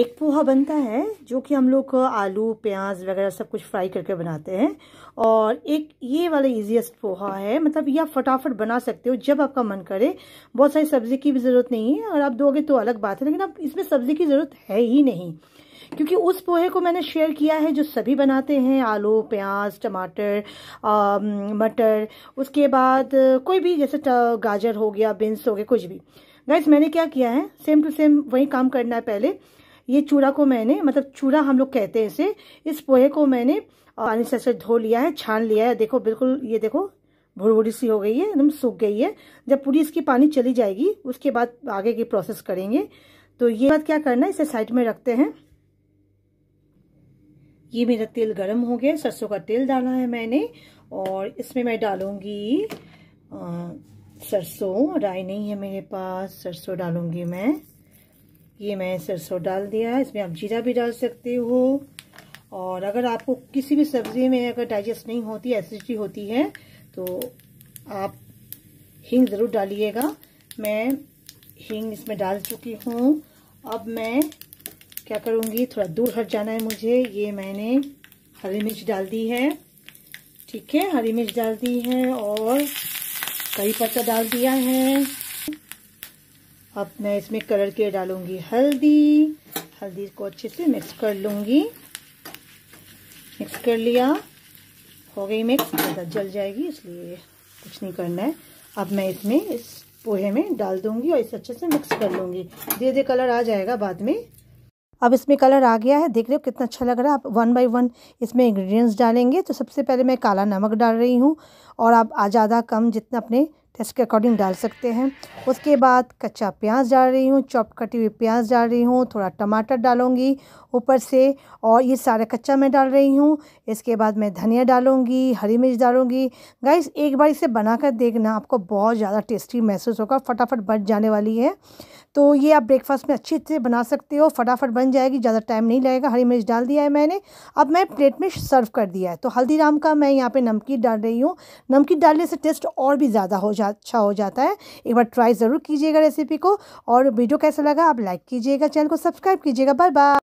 एक पोहा बनता है जो कि हम लोग आलू प्याज वगैरह सब कुछ फ्राई करके बनाते हैं और एक ये वाला इजीएस्ट पोहा है मतलब ये आप फटाफट बना सकते हो जब आपका मन करे बहुत सारी सब्जी की भी ज़रूरत नहीं है अगर आप दोगे तो अलग बात है लेकिन अब इसमें सब्जी की ज़रूरत है ही नहीं क्योंकि उस पोहे को मैंने शेयर किया है जो सभी बनाते हैं आलू प्याज टमाटर मटर उसके बाद कोई भी जैसे गाजर हो गया बीन्स हो गया कुछ भी गाइज मैंने क्या किया है सेम टू सेम वही काम करना है पहले ये चूड़ा को मैंने मतलब चूड़ा हम लोग कहते हैं इसे इस पोहे को मैंने पानी से धो लिया है छान लिया है देखो बिल्कुल ये देखो भुड़भुड़ी सी हो गई है एकदम सूख गई है जब पूरी इसकी पानी चली जाएगी उसके बाद आगे की प्रोसेस करेंगे तो ये बात क्या करना है इसे साइड में रखते हैं ये मेरा तेल गर्म हो गया सरसों का तेल डाला है मैंने और इसमें मैं डालूंगी सरसों राई नहीं है मेरे पास सरसों डालूंगी मैं ये मैं सरसों डाल दिया है इसमें आप जीरा भी डाल सकते हो और अगर आपको किसी भी सब्जी में अगर डाइजेस्ट नहीं होती एसिडिटी होती है तो आप हींग ज़रूर डालिएगा मैं हींग इसमें डाल चुकी हूँ अब मैं क्या करूँगी थोड़ा दूर हट जाना है मुझे ये मैंने हरी मिर्च डाल दी है ठीक है हरी मिर्च डाल दी है और करी पत्ता डाल दिया है अब मैं इसमें कलर के डालूंगी हल्दी हल्दी को अच्छे से मिक्स कर लूंगी मिक्स कर लिया हो गई मिक्स ज़्यादा जल जाएगी इसलिए कुछ नहीं करना है अब मैं इसमें इस पोहे में डाल दूंगी और इसे अच्छे से मिक्स कर लूंगी धीरे धीरे कलर आ जाएगा बाद में अब इसमें कलर आ गया है देख रहे हो कितना अच्छा लग रहा है आप वन बाय वन इसमें इंग्रेडिएंट्स डालेंगे तो सबसे पहले मैं काला नमक डाल रही हूँ और आप ज़्यादा कम जितना अपने तो इसके अकॉर्डिंग डाल सकते हैं उसके बाद कच्चा प्याज डाल रही हूँ चॉप कटी हुई प्याज डाल रही हूँ थोड़ा टमाटर डालूँगी ऊपर से और ये सारा कच्चा मैं डाल रही हूँ इसके बाद मैं धनिया डालूँगी हरी मिर्च डालूँगी गाइस एक बार इसे बना कर देखना आपको बहुत ज़्यादा टेस्टी महसूस होगा फटाफट बन जाने वाली है तो ये आप ब्रेकफास्ट में अच्छे से बना सकते हो फटाफट बन जाएगी ज़्यादा टाइम नहीं लगेगा हरी मिर्च डाल दिया है मैंने अब मैं प्लेट में सर्व कर दिया है तो हल्दीराम का मैं यहाँ पर नमकीन डाल रही हूँ नमकीन डालने से टेस्ट और भी ज़्यादा हो जाता अच्छा हो जाता है एक बार ट्राई ज़रूर कीजिएगा रेसिपी को और वीडियो कैसा लगा आप लाइक कीजिएगा चैनल को सब्सक्राइब कीजिएगा बाय बाय